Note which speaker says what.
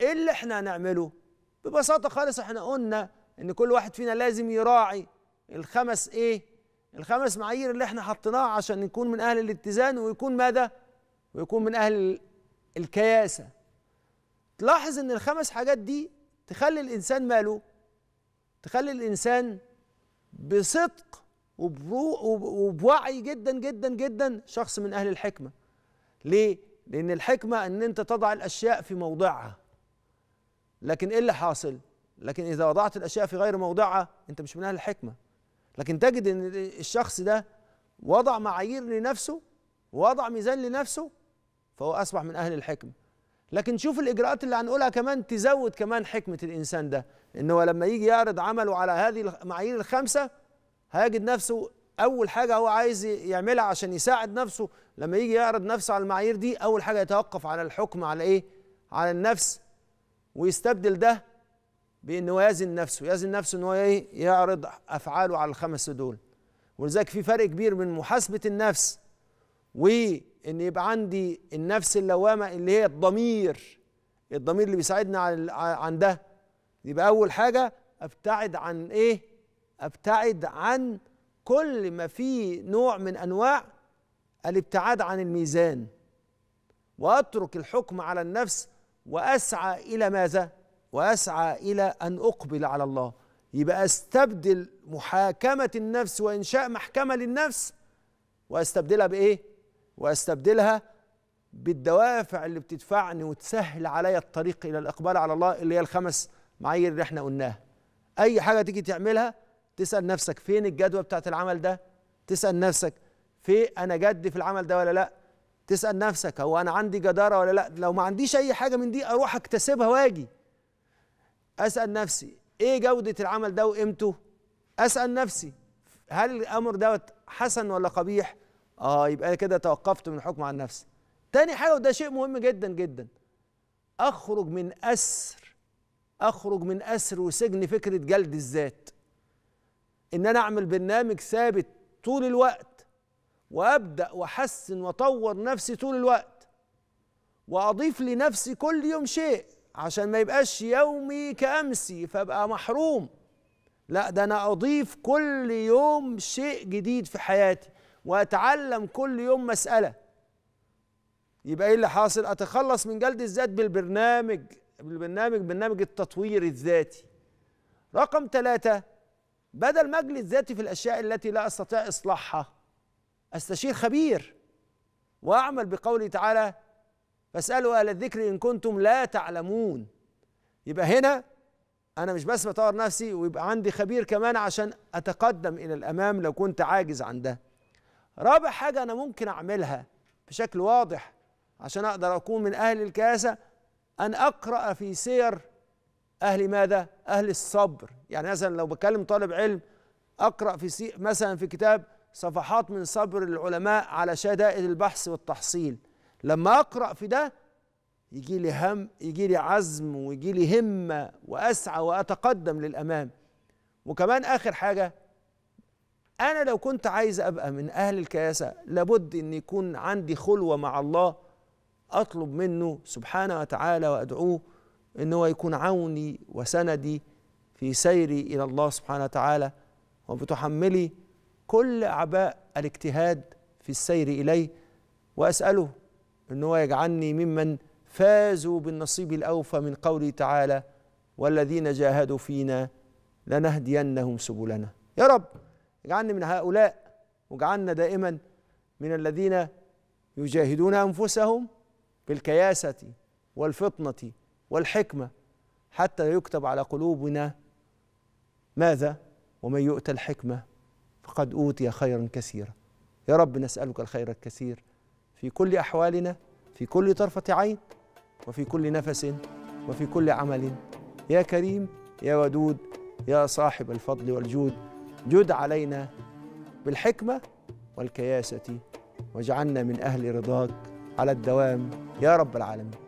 Speaker 1: ايه اللي احنا هنعمله ببساطه خالص احنا قلنا ان كل واحد فينا لازم يراعي الخمس ايه الخمس معايير اللي احنا حطيناها عشان يكون من اهل الاتزان ويكون ماذا ويكون من اهل الكياسه تلاحظ ان الخمس حاجات دي تخلي الانسان ماله تخلي الانسان بصدق وبوعي جدا جدا جدا شخص من اهل الحكمه ليه لان الحكمه ان انت تضع الاشياء في موضعها لكن ايه اللي حاصل لكن اذا وضعت الاشياء في غير موضعها انت مش من اهل الحكمه لكن تجد ان الشخص ده وضع معايير لنفسه ووضع ميزان لنفسه فهو اصبح من اهل الحكمه لكن شوف الاجراءات اللي هنقولها كمان تزود كمان حكمه الانسان ده ان هو لما يجي يعرض عمله على هذه المعايير الخمسه هيجد نفسه اول حاجه هو عايز يعملها عشان يساعد نفسه لما يجي يعرض نفسه على المعايير دي اول حاجه يتوقف على الحكم على ايه على النفس ويستبدل ده بانه يزن نفسه يزن نفسه ان هو إيه؟ يعرض افعاله على الخمس دول ولذلك في فرق كبير من محاسبه النفس وان يبقى عندي النفس اللوامه اللي هي الضمير الضمير اللي بيساعدنا عن ده يبقى اول حاجه ابتعد عن ايه ابتعد عن كل ما فيه نوع من انواع الابتعاد عن الميزان واترك الحكم على النفس واسعى الى ماذا واسعى الى ان اقبل على الله يبقى استبدل محاكمه النفس وانشاء محكمه للنفس واستبدلها بايه واستبدلها بالدوافع اللي بتدفعني وتسهل عليا الطريق الى الاقبال على الله اللي هي الخمس معايير اللي احنا قلناها اي حاجه تيجي تعملها تسال نفسك فين الجدوى بتاعت العمل ده تسال نفسك في انا جد في العمل ده ولا لا تسال نفسك هو انا عندي جداره ولا لا لو ما عنديش اي حاجه من دي اروح اكتسبها واجي اسال نفسي ايه جوده العمل ده وقيمته اسال نفسي هل الامر دوت حسن ولا قبيح اه يبقى كده توقفت من الحكم عن نفسي تاني حاجه وده شيء مهم جدا جدا اخرج من اسر اخرج من اسر وسجن فكره جلد الذات ان انا اعمل برنامج ثابت طول الوقت وابدا واحسن واطور نفسي طول الوقت واضيف لنفسي كل يوم شيء عشان ما يبقاش يومي كامسي فابقى محروم لا ده انا اضيف كل يوم شيء جديد في حياتي واتعلم كل يوم مساله يبقى ايه اللي حاصل اتخلص من جلد الذات بالبرنامج بالبرنامج برنامج التطوير الذاتي رقم ثلاثة بدل اجلد ذاتي في الأشياء التي لا أستطيع إصلاحها استشير خبير واعمل بقوله تعالى فاسالوا اهل الذكر ان كنتم لا تعلمون يبقى هنا انا مش بس بطور نفسي ويبقى عندي خبير كمان عشان اتقدم الى الامام لو كنت عاجز عن ده رابع حاجه انا ممكن اعملها بشكل واضح عشان اقدر اكون من اهل الكاسه ان اقرا في سير اهل ماذا اهل الصبر يعني مثلا لو بكلم طالب علم اقرا في مثلا في كتاب صفحات من صبر العلماء على شدائد البحث والتحصيل لما اقرا في ده يجي لي هم يجي لي عزم ويجي لي همه واسعى واتقدم للامام وكمان اخر حاجه انا لو كنت عايز ابقى من اهل الكياسه لابد ان يكون عندي خلوه مع الله اطلب منه سبحانه وتعالى وادعوه ان هو يكون عوني وسندي في سيري الى الله سبحانه وتعالى وبتحملي كل اعباء الاجتهاد في السير اليه واساله ان هو يجعلني ممن فازوا بالنصيب الاوفى من قوله تعالى والذين جاهدوا فينا لنهدينهم سبلنا يا رب اجعلني من هؤلاء واجعلنا دائما من الذين يجاهدون انفسهم بالكياسه والفطنه والحكمه حتى يكتب على قلوبنا ماذا ومن يؤتى الحكمه فقد أوتي خيرا كثيرا يا رب نسألك الخير الكثير في كل أحوالنا في كل طرفة عين وفي كل نفس وفي كل عمل يا كريم يا ودود يا صاحب الفضل والجود جد علينا بالحكمة والكياسة واجعلنا من أهل رضاك على الدوام يا رب العالمين